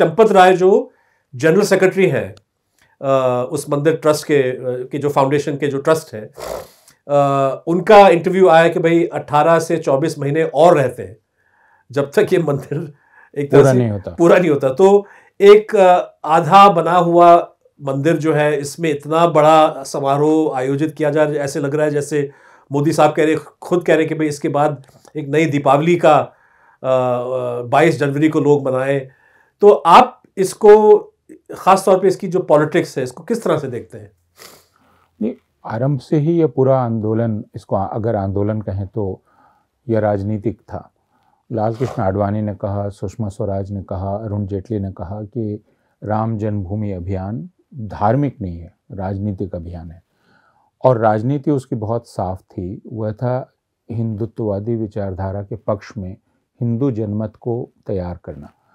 चंपत राय जो general secretary हैं उस मंदिर ट्रस्ट के के जो फाउंडेशन के जो ट्रस्ट है उनका इंटरव्यू आया कि भाई 18 से 24 महीने और रहते हैं जब तक ये मंदिर एक तरह से नहीं होता पूरा नहीं होता तो एक आधा बना हुआ मंदिर जो है इसमें इतना बड़ा समारोह आयोजित किया जा ऐसे लग रहा है जैसे मोदी साहब कह रहे खुद कह रहे कि भाई इसके बाद एक नई दीपावली का बाईस जनवरी को लोग मनाएं तो आप इसको खास तौर पे इसकी जो पॉलिटिक्स है इसको किस तरह से देखते हैं नहीं आरंभ से ही यह पूरा आंदोलन इसको अगर आंदोलन कहें तो यह राजनीतिक था लाल कृष्ण आडवाणी ने कहा सुषमा स्वराज ने कहा अरुण जेटली ने कहा कि राम जन्मभूमि अभियान धार्मिक नहीं है राजनीतिक अभियान है और राजनीति उसकी बहुत साफ थी वह था हिंदुत्ववादी विचारधारा के पक्ष में हिंदू जनमत को तैयार करना